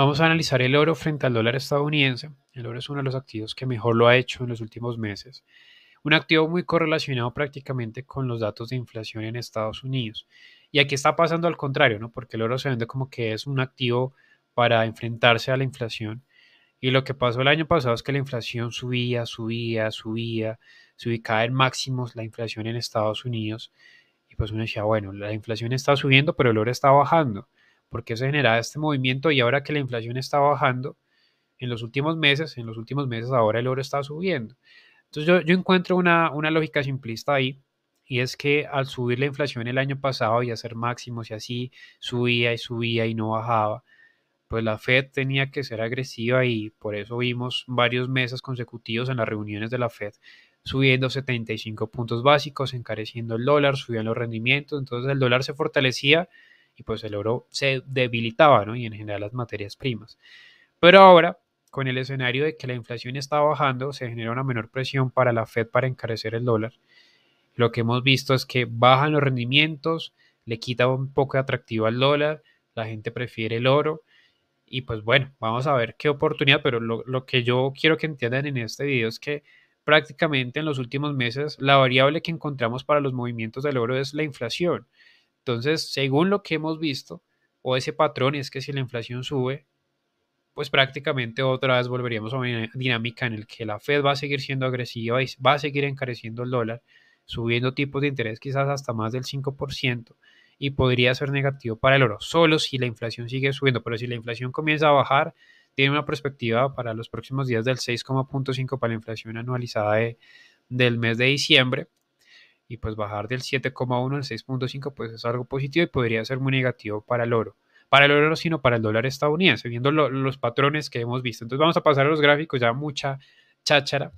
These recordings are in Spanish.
Vamos a analizar el oro frente al dólar estadounidense. El oro es uno de los activos que mejor lo ha hecho en los últimos meses. Un activo muy correlacionado prácticamente con los datos de inflación en Estados Unidos. Y aquí está pasando al contrario, ¿no? Porque el oro se vende como que es un activo para enfrentarse a la inflación. Y lo que pasó el año pasado es que la inflación subía, subía, subía, se ubicaba en máximos la inflación en Estados Unidos. Y pues uno decía, bueno, la inflación está subiendo, pero el oro está bajando porque se generaba este movimiento y ahora que la inflación está bajando en los últimos meses, en los últimos meses ahora el oro está subiendo. Entonces yo, encuentro una, una lógica simplista ahí y es que al subir la inflación el año pasado y hacer máximos y así subía y subía y no bajaba, pues la Fed tenía que ser agresiva y por eso vimos varios meses consecutivos en las reuniones de la Fed subiendo 75 puntos básicos, encareciendo el dólar, subían los rendimientos, entonces el dólar se fortalecía y pues el oro se debilitaba, ¿no? Y en general las materias primas. Pero ahora, con el escenario de que la inflación está bajando, se genera una menor presión para la Fed para encarecer el dólar. Lo que hemos visto es que bajan los rendimientos, le quita un poco de atractivo al dólar, la gente prefiere el oro. Y pues bueno, vamos a ver qué oportunidad, pero lo, lo que yo quiero que entiendan en este video es que prácticamente en los últimos meses la variable que encontramos para los movimientos del oro es la inflación. Entonces, según lo que hemos visto, o ese patrón es que si la inflación sube, pues prácticamente otra vez volveríamos a una dinámica en el que la Fed va a seguir siendo agresiva y va a seguir encareciendo el dólar, subiendo tipos de interés quizás hasta más del 5% y podría ser negativo para el oro, solo si la inflación sigue subiendo, pero si la inflación comienza a bajar, tiene una perspectiva para los próximos días del 6,5 para la inflación anualizada del mes de diciembre y pues bajar del 7,1 al 6,5 pues es algo positivo y podría ser muy negativo para el oro. Para el oro, sino para el dólar estadounidense, viendo los patrones que hemos visto. Entonces vamos a pasar a los gráficos, ya mucha cháchara.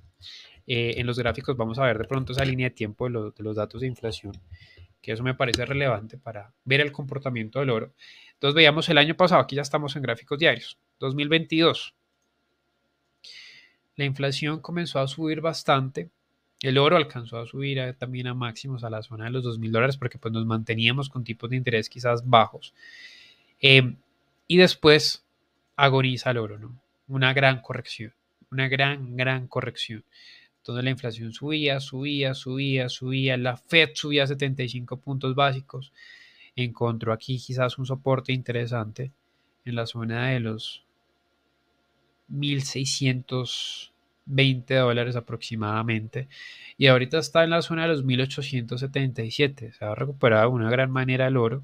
Eh, en los gráficos vamos a ver de pronto esa línea de tiempo de, de los datos de inflación, que eso me parece relevante para ver el comportamiento del oro. Entonces veíamos el año pasado, aquí ya estamos en gráficos diarios, 2022. La inflación comenzó a subir bastante el oro alcanzó a subir eh, también a máximos a la zona de los 2.000 dólares porque pues nos manteníamos con tipos de interés quizás bajos. Em, y después agoniza el oro, ¿no? Una gran corrección, una gran, gran corrección. Entonces la inflación subía, subía, subía, subía, la Fed subía 75 puntos básicos, encontró aquí quizás un soporte interesante en la zona de los 1600 20 dólares aproximadamente. Y ahorita está en la zona de los 1877. Se ha recuperado de una gran manera el oro,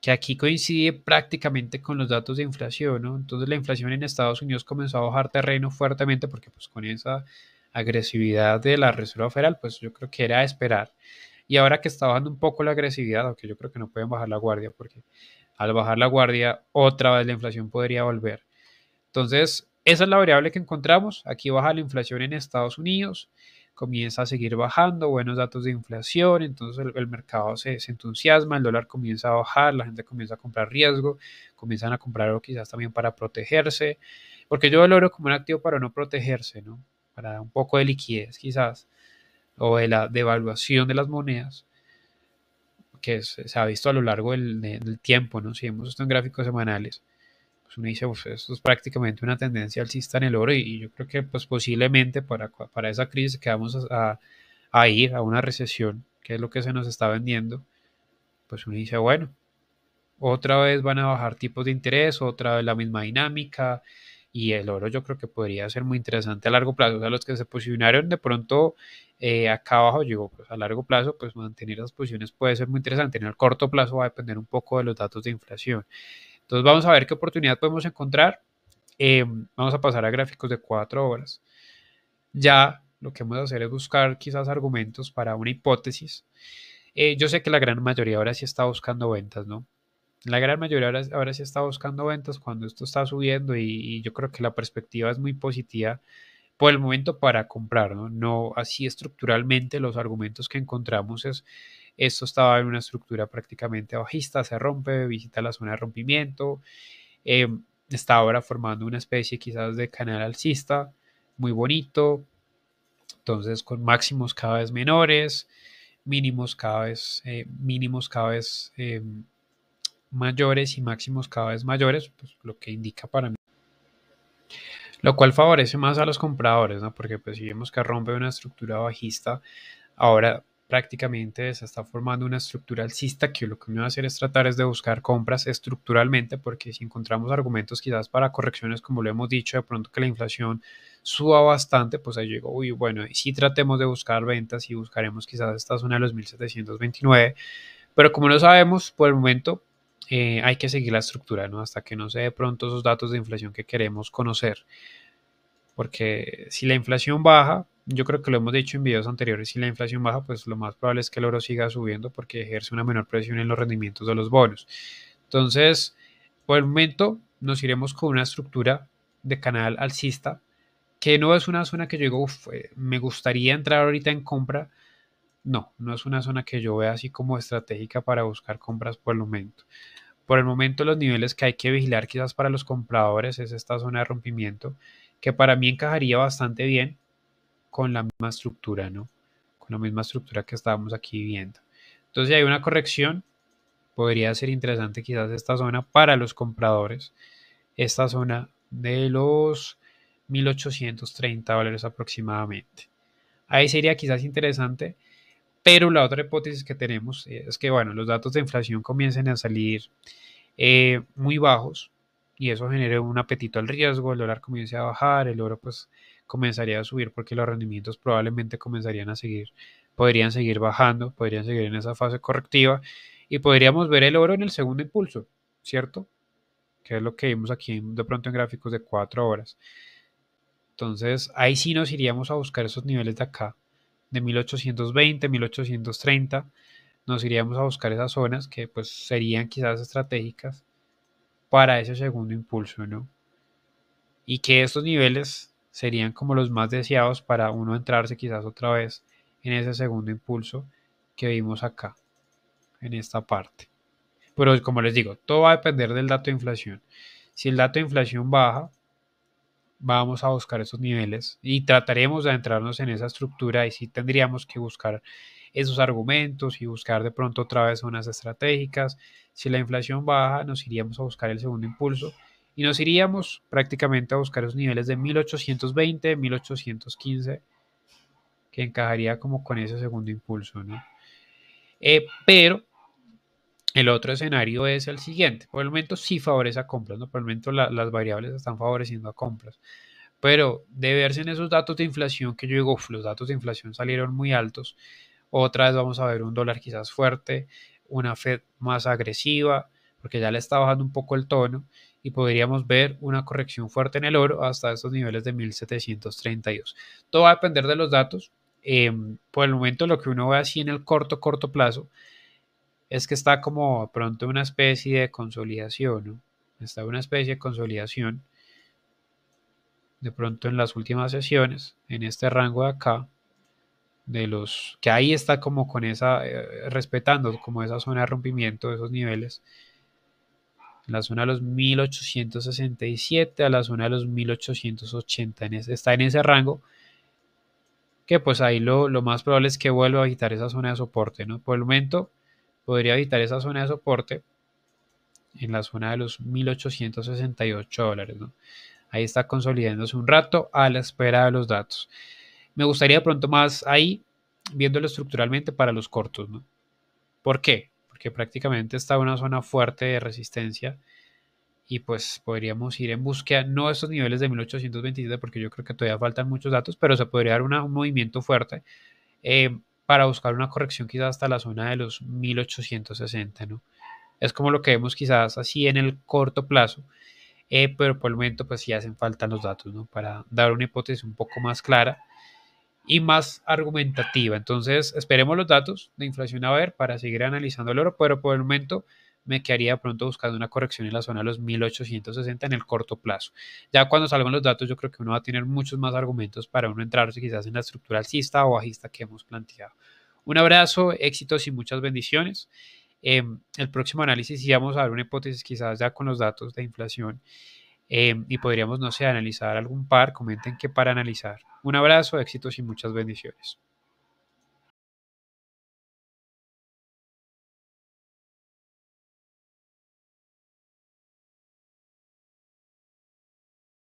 que aquí coincide prácticamente con los datos de inflación. ¿no? Entonces la inflación en Estados Unidos comenzó a bajar terreno fuertemente porque pues con esa agresividad de la Reserva Federal, pues yo creo que era esperar. Y ahora que está bajando un poco la agresividad, aunque yo creo que no pueden bajar la guardia, porque al bajar la guardia otra vez la inflación podría volver. Entonces, esa es la variable que encontramos. Aquí baja la inflación en Estados Unidos, comienza a seguir bajando, buenos datos de inflación, entonces el, mercado se, entusiasma, el dólar comienza a bajar, la gente comienza a comprar riesgo, comienzan a comprar oro quizás también para protegerse, porque yo valoro como un activo para no protegerse, ¿no? Para un poco de liquidez quizás, o de la devaluación de las monedas que se ha visto a lo largo del, tiempo, ¿no? Si vemos esto en gráficos semanales, pues uno dice, pues esto es prácticamente una tendencia alcista en el oro y, yo creo que pues posiblemente para, para esa crisis que vamos a, ir a una recesión, que es lo que se nos está vendiendo, pues uno dice, bueno, otra vez van a bajar tipos de interés, otra vez la misma dinámica y el oro yo creo que podría ser muy interesante a largo plazo. O sea, los que se posicionaron de pronto eh, acá abajo, digo, pues a largo plazo, pues mantener las posiciones puede ser muy interesante. En el corto plazo va a depender un poco de los datos de inflación. Entonces vamos a ver qué oportunidad podemos encontrar. Eh, vamos a pasar a gráficos de cuatro horas. Ya lo que vamos a hacer es buscar quizás argumentos para una hipótesis. Eh, yo sé que la gran mayoría ahora sí está buscando ventas, ¿no? La gran mayoría ahora, ahora sí está buscando ventas cuando esto está subiendo y, yo creo que la perspectiva es muy positiva por el momento para comprar, ¿no? No así estructuralmente los argumentos que encontramos es esto estaba en una estructura prácticamente bajista, se rompe, visita la zona de rompimiento, em, está ahora formando una especie quizás de canal alcista, muy bonito, entonces con máximos cada vez menores, mínimos cada vez, eh, mínimos cada vez em, mayores y máximos cada vez mayores, pues, lo que indica para mí lo cual favorece más a los compradores, ¿no? Porque pues si vemos que rompe una estructura bajista, ahora prácticamente se está formando una estructura alcista que lo que uno va a hacer es tratar es de buscar compras estructuralmente porque si encontramos argumentos quizás para correcciones como lo hemos dicho de pronto que la inflación suba bastante pues ahí llegó uy bueno y si tratemos de buscar ventas y buscaremos quizás esta zona de los 1729 pero como no sabemos por el momento eh, hay que seguir la estructura no hasta que no se de pronto esos datos de inflación que queremos conocer porque si la inflación baja yo creo que lo hemos dicho en videos anteriores, si la inflación baja, pues lo más probable es que el oro siga subiendo porque ejerce una menor presión en los rendimientos de los bonos. Entonces, por el momento nos iremos con una estructura de canal alcista, que no es una zona que yo digo, eh, me gustaría entrar ahorita en compra. No, no es una zona que yo vea así como estratégica para buscar compras por el momento. Por el momento los niveles que hay que vigilar quizás para los compradores es esta zona de rompimiento, que para mí encajaría bastante bien con la misma estructura, ¿no? Con la misma estructura que estábamos aquí viendo. Entonces, hay una corrección, podría ser interesante quizás esta zona para los compradores. Esta zona de los 1830 dólares aproximadamente. Ahí sería quizás interesante, pero la otra hipótesis que tenemos es que, bueno, los datos de inflación comiencen a salir eh, muy bajos y eso genere un apetito al riesgo, el dólar comienza a bajar, el oro pues comenzaría a subir porque los rendimientos probablemente comenzarían a seguir, podrían seguir bajando, podrían seguir en esa fase correctiva y podríamos ver el oro en el segundo impulso, ¿cierto? Que es lo que vimos aquí de pronto en gráficos de 4 horas. Entonces ahí sí nos iríamos a buscar esos niveles de acá, de 1820, 1830, nos iríamos a buscar esas zonas que pues serían quizás estratégicas para ese segundo impulso, ¿no? Y que estos niveles serían como los más deseados para uno entrarse quizás otra vez en ese segundo impulso que vimos acá, en esta parte. Pero como les digo, todo va a depender del dato de inflación. Si el dato de inflación baja, vamos a buscar esos niveles y trataremos de entrarnos en esa estructura y si tendríamos que buscar esos argumentos y buscar de pronto otra vez zonas estratégicas. Si la inflación baja, nos iríamos a buscar el segundo impulso y nos iríamos prácticamente a buscar los niveles de 1820, 1815, que encajaría como con ese segundo impulso, ¿no? Eh, pero el otro escenario es el siguiente. Por el momento sí favorece a compras, ¿no? Por el momento las variables están favoreciendo a compras. Pero de verse en esos datos de inflación que yo digo, los datos de inflación salieron muy altos. Otra vez vamos a ver un dólar quizás fuerte, una Fed más agresiva, porque ya le está bajando un poco el tono y podríamos ver una corrección fuerte en el oro hasta esos niveles de 1732. Todo va a depender de los datos. Em, por el momento lo que uno ve así en el corto, corto plazo es que está como pronto una especie de consolidación, Está una especie de consolidación. De pronto en las últimas sesiones, en este rango de acá, de los que ahí está como con esa, eh, respetando como esa zona de rompimiento, de esos niveles en la zona de los 1867 a la zona de los 1880, está en ese rango, que pues ahí lo, más probable es que vuelva a editar esa zona de soporte, ¿no? Por el momento podría evitar esa zona de soporte en la zona de los 1868 dólares, Ahí está consolidándose un rato a la espera de los datos. Me gustaría pronto más ahí, viéndolo estructuralmente para los cortos, ¿no? ¿Por qué? porque prácticamente está en una zona fuerte de resistencia y pues podríamos ir en búsqueda, no esos niveles de 1827, porque yo creo que todavía faltan muchos datos, pero se podría dar un movimiento fuerte eh, para buscar una corrección quizás hasta la zona de los 1860, ¿no? Es como lo que vemos quizás así en el corto plazo, eh, pero por el momento pues sí hacen falta los datos, ¿no? Para dar una hipótesis un poco más clara y más argumentativa. Entonces, esperemos los datos de inflación a ver para seguir analizando el oro, pero por el momento me quedaría pronto buscando una corrección en la zona de los 1860 en el corto plazo. Ya cuando salgan los datos, yo creo que uno va a tener muchos más argumentos para uno entrarse quizás en la estructura alcista o bajista que hemos planteado. Un abrazo, éxitos y muchas bendiciones. En em, el próximo análisis y vamos a ver una hipótesis quizás ya con los datos de inflación Em, y podríamos, no sé, analizar algún par. Comenten qué para analizar. Un abrazo, éxitos y muchas bendiciones.